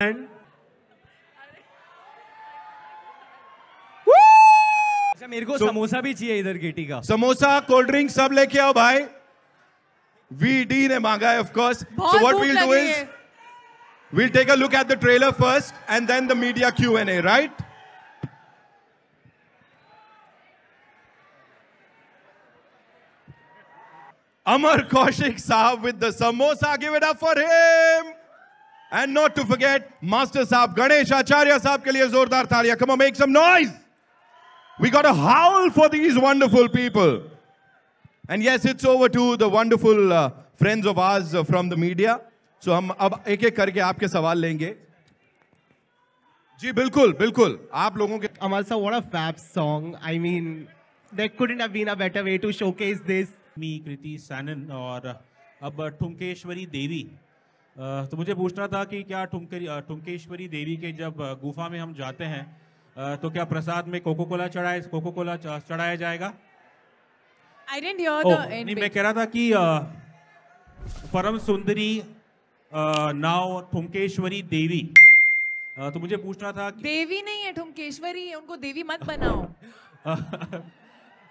अच्छा, मेरे को so, तो- समोसा भी चाहिए इधर गेटी का समोसा कोल्ड ड्रिंक सब लेके आओ भाई वीडी ने मांगा है of course so we'll do is we'll take a look at the trailer first and then the media Q N A right Amar Kaushik साहब with the samosa. Give it up for him. And not to forget master साहब गणेश आचार्य साहब के लिए जोरदार थालिया come make some noise we got a howl for these wonderful people and yes it's over to the wonderful friends of आज from the media so हम अब एक एक करके आपके सवाल लेंगे जी बिल्कुल बिल्कुल आप लोगों के अमर सा what a fab song I mean there couldn't have been a better way to showcase this me Kriti Sanon और अब ठुमकेश्वरी देवी तो मुझे पूछना था कि क्या ठुमकरी ठुमकेश्वरी देवी के जब गुफा में हम जाते हैं तो क्या प्रसाद में कोको कोला चढ़ाए कोको कोला चढ़ाया जाएगा आई डेंट नहीं मैं कह रहा था कि परम सुंदरी नाव ठुमकेश्वरी देवी तो मुझे पूछना था कि देवी नहीं है ठुमकेश्वरी है उनको देवी मत बनाओ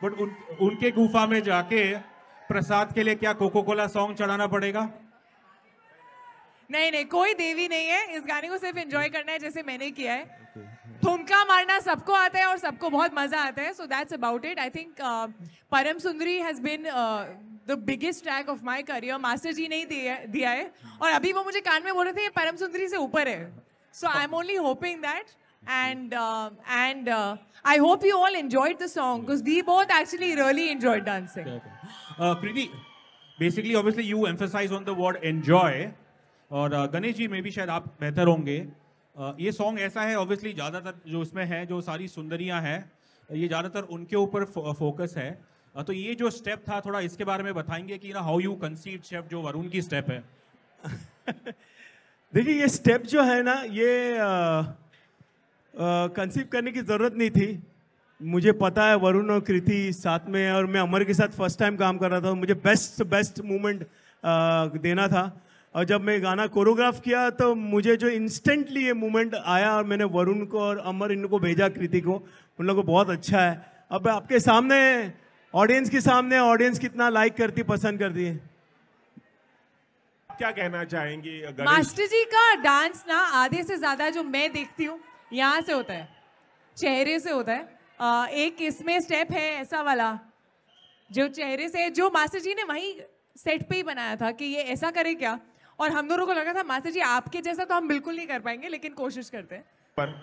बट उन, उनके गुफा में जाके प्रसाद के लिए क्या कोको कोला सॉन्ग चढ़ाना पड़ेगा नहीं नहीं कोई देवी नहीं है इस गाने को सिर्फ एंजॉय करना है जैसे मैंने किया है ठुमका मारना सबको आता है और सबको बहुत मजा आता है so that's about it I think Param Sundari has been the biggest track of my career master ji ने ही दिया है और अभी वो मुझे कान में बोल रहे थे ये परम सुंदरी से ऊपर है so I am only hoping that and and I hope you all you the song because we both actually really actually dancing Preeti basically obviously you emphasize on the word enjoy और गणेश जी में भी शायद आप बेहतर होंगे ये सॉन्ग ऐसा है ऑब्वियसली ज़्यादातर जो इसमें है जो सारी सुंदरियाँ हैं ये ज़्यादातर उनके ऊपर फोकस है तो ये जो स्टेप था थोड़ा इसके बारे में बताएंगे कि ना हाउ यू कंसीव शेफ जो वरुण की स्टेप है देखिए ये स्टेप जो है ना ये कंसीव करने की ज़रूरत नहीं थी मुझे पता है वरुण और कृति साथ में और मैं अमर के साथ फर्स्ट टाइम काम कर रहा था मुझे बेस्ट बेस्ट मूवमेंट देना था और जब मैं गाना कोरियोग्राफ किया तो मुझे जो इंस्टेंटली ये मूवमेंट आया और मैंने वरुण को और अमर इनको भेजा कृति को उन लोगों को बहुत अच्छा है अब आपके सामने ऑडियंस के सामने ऑडियंस कितना लाइक करती पसंद करती है क्या कहना चाहेंगी मास्टर जी का डांस ना आधे से ज्यादा जो मैं देखती हूँ यहाँ से होता है चेहरे से होता है आ, एक इसमें स्टेप है ऐसा वाला जो चेहरे से जो मास्टर जी ने वही सेट पे ही बनाया था कि ये ऐसा करे क्या और हम दोनों को लगा था मास्टर जी आपके जैसा तो हम बिल्कुल नहीं कर पाएंगे लेकिन कोशिश करते हैं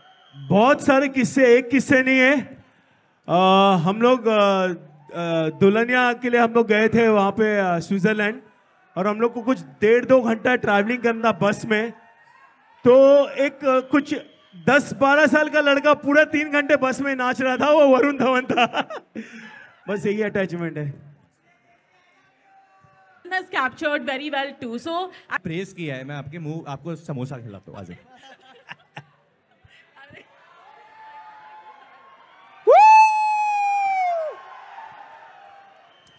बहुत सारे किस्से एक किस्से नहीं है आ, हम लोग दुल्हनिया के लिए हम लोग गए थे वहाँ पे स्विट्ज़रलैंड और हम लोग को कुछ डेढ़ दो घंटा ट्रैवलिंग करना बस में तो एक कुछ दस बारह साल का लड़का पूरा तीन घंटे बस में नाच रहा था वो वरुण धवन था बस यही अटैचमेंट है has captured very well too. So press किया है मैं आपके मुंह आपको समोसा खिलाता हूँ आज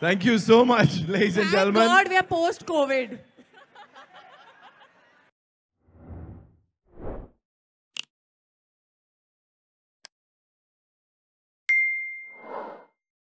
Thank you so much, ladies Thank and gentlemen. Thank God, we are post-COVID.